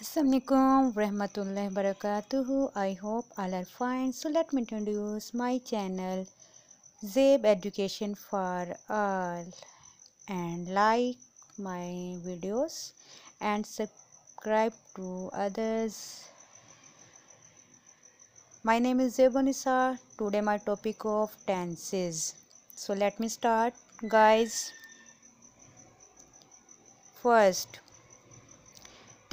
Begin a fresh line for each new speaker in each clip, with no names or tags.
Assalamualaikum warahmatullahi wabarakatuh. I hope all are fine. So let me introduce my channel Zeb Education for All and like my videos and subscribe to others. My name is Zebonisa. Today my topic of tenses. So let me start guys. First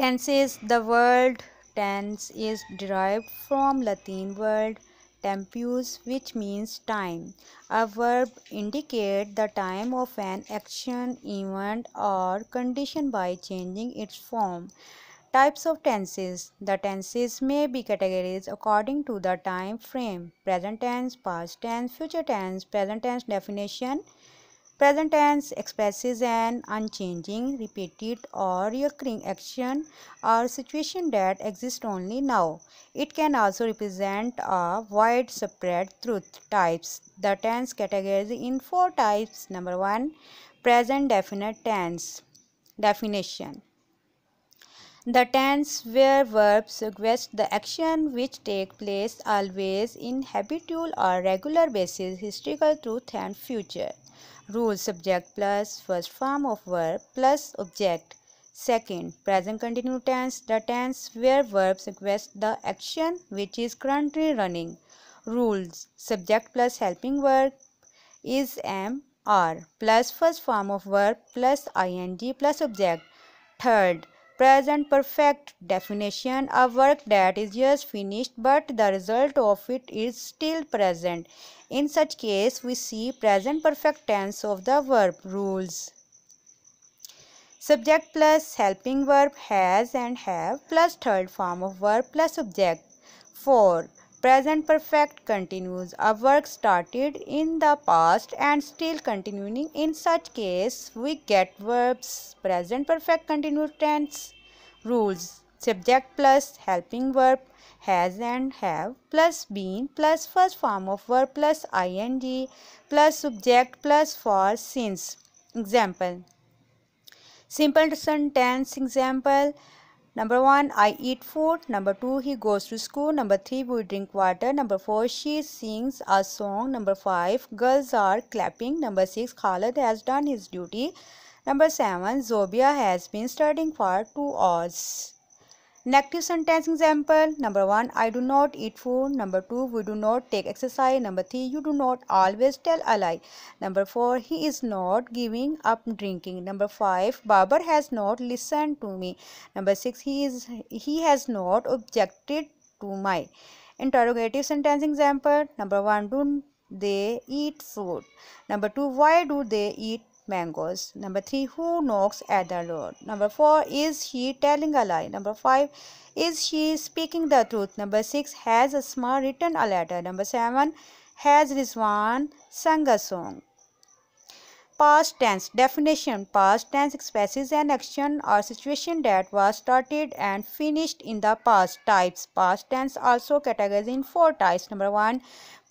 Tenses the word tense is derived from Latin word tempus which means time. A verb indicates the time of an action, event or condition by changing its form. Types of tenses. The tenses may be categorized according to the time frame. Present tense, past tense, future tense, present tense definition, Present tense expresses an unchanging, repeated or recurring action or situation that exists only now. It can also represent a widespread truth types. The tense categories in four types. Number 1. Present definite tense. Definition. The tense where verbs suggest the action which take place always in habitual or regular basis, historical truth and future. Rule subject plus first form of verb plus object. Second, present continuous tense, the tense where verbs request the action which is currently running. Rules, subject plus helping verb is am, are, plus first form of verb plus ing plus object. Third, present perfect definition a work that is just finished but the result of it is still present in such case we see present perfect tense of the verb rules subject plus helping verb has and have plus third form of verb plus subject 4 present perfect continuous a work started in the past and still continuing in such case we get verbs present perfect continuous tense rules subject plus helping verb has and have plus been plus first form of verb plus ing plus subject plus for since example simple sentence example Number 1, I eat food. Number 2, he goes to school. Number 3, we drink water. Number 4, she sings a song. Number 5, girls are clapping. Number 6, Khalid has done his duty. Number 7, Zobia has been studying for 2 hours. Negative sentence example. Number 1. I do not eat food. Number 2. We do not take exercise. Number 3. You do not always tell a lie. Number 4. He is not giving up drinking. Number 5. Babar has not listened to me. Number 6. He, is, he has not objected to my interrogative sentence example. Number 1. Do they eat food? Number 2. Why do they eat mangoes. Number three, who knocks at the door? Number four, is he telling a lie? Number five, is she speaking the truth? Number six, has a smart written a letter? Number seven, has Rizwan sung a song? Past tense definition Past tense expresses an action or situation that was started and finished in the past. Types Past tense also categorized in four types. Number one,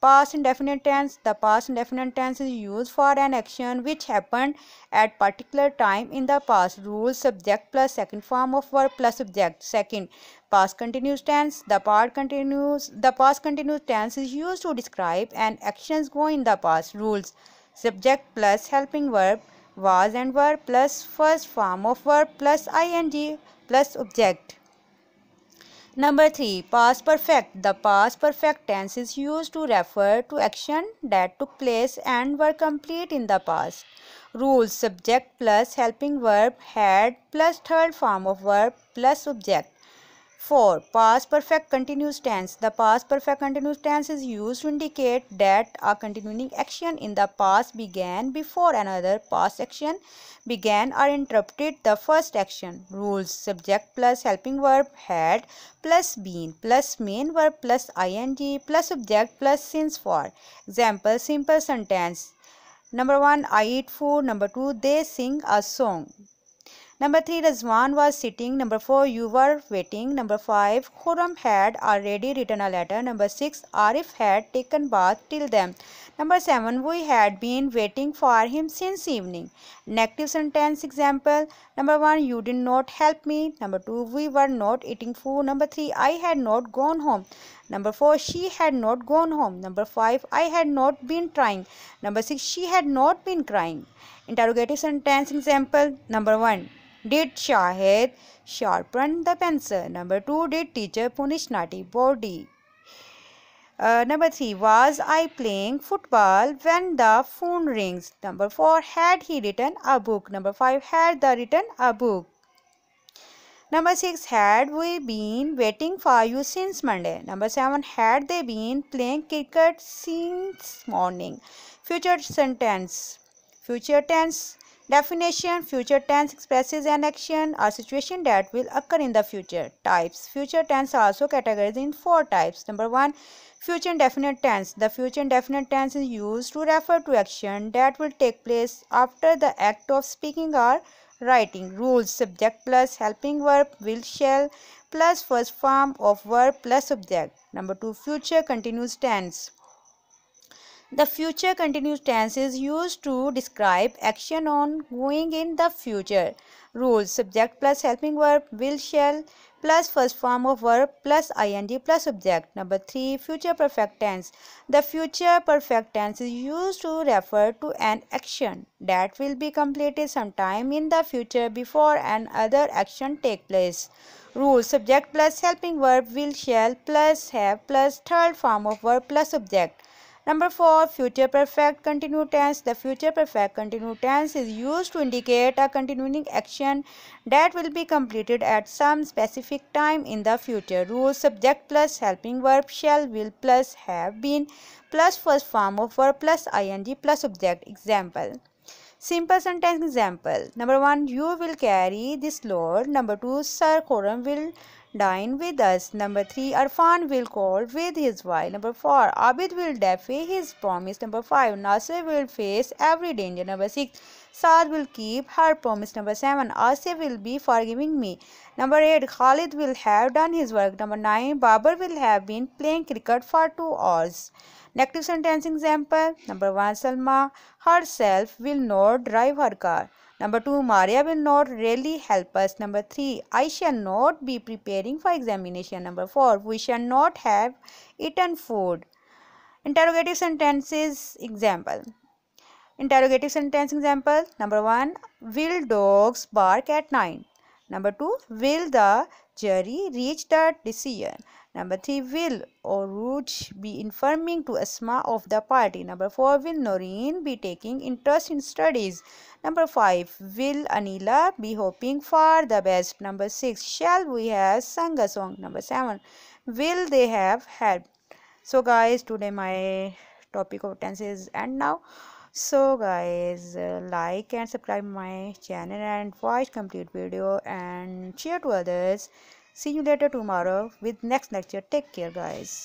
past indefinite tense the past indefinite tense is used for an action which happened at particular time in the past rule subject plus second form of verb plus subject second past continuous tense the past continues the past continuous tense is used to describe an actions go in the past rules Subject plus helping verb, was and verb plus first form of verb plus ing plus object. Number 3. Past perfect. The past perfect tense is used to refer to action that took place and were complete in the past. Rules subject plus helping verb had plus third form of verb plus object. 4. Past perfect continuous tense. The past perfect continuous tense is used to indicate that a continuing action in the past began before another past action began or interrupted the first action. Rules subject plus helping verb had plus been plus main verb plus ing plus subject plus since for. Example simple sentence. Number 1 I eat food. Number 2 they sing a song. Number 3 Razwan was sitting. Number 4 you were waiting. Number 5 Khuram had already written a letter. Number 6 Arif had taken bath till them. Number 7 we had been waiting for him since evening. Negative sentence example. Number 1 you did not help me. Number 2 we were not eating food. Number 3 I had not gone home. Number 4 she had not gone home. Number 5 I had not been trying. Number 6 she had not been crying. Interrogative sentence example. Number 1 did Shahid sharpen the pencil? Number two, did teacher punish naughty body? Uh, number three, was I playing football when the phone rings? Number four, had he written a book? Number five, had the written a book? Number six, had we been waiting for you since Monday? Number seven, had they been playing cricket since morning? Future sentence, future tense Definition Future tense expresses an action or situation that will occur in the future. Types Future tense are also categorized in four types. Number one, future indefinite tense. The future indefinite tense is used to refer to action that will take place after the act of speaking or writing. Rules subject plus helping verb will shall plus first form of verb plus subject. Number two, future continuous tense. The future continuous tense is used to describe action on going in the future. Rules subject plus helping verb will shall plus first form of verb plus ing plus subject. Number 3 future perfect tense. The future perfect tense is used to refer to an action that will be completed sometime in the future before another action take place rule subject plus helping verb will shall plus have plus third form of verb plus subject Number 4. Future perfect continuous tense. The future perfect continuous tense is used to indicate a continuing action that will be completed at some specific time in the future. Rule subject plus helping verb shall will plus have been plus first form of verb plus ing plus subject. Example. Simple sentence example. Number 1. You will carry this load. Number 2. Sir Coram will dine with us. Number 3. Arfan will call with his wife. Number 4. Abid will defy his promise. Number 5. Nasir will face every danger. Number 6. Saad will keep her promise. Number 7. Asya will be forgiving me. Number 8. Khalid will have done his work. Number 9. Babar will have been playing cricket for 2 hours. Negative sentence example. Number 1. Salma herself will not drive her car. Number 2. Maria will not really help us. Number 3. I shall not be preparing for examination. Number 4. We shall not have eaten food. Interrogative sentences example. Interrogative sentence example. Number 1. Will dogs bark at night? Number 2. Will the jury reach the decision? Number 3. Will or would be informing to asma of the party. Number 4. Will Noreen be taking interest in studies? Number 5. Will Anila be hoping for the best? Number 6. Shall we have sung a song? Number 7. Will they have help? So guys, today my topic of tense is end now. So guys, uh, like and subscribe my channel and watch complete video and share to others. See you later tomorrow with next lecture. Take care guys.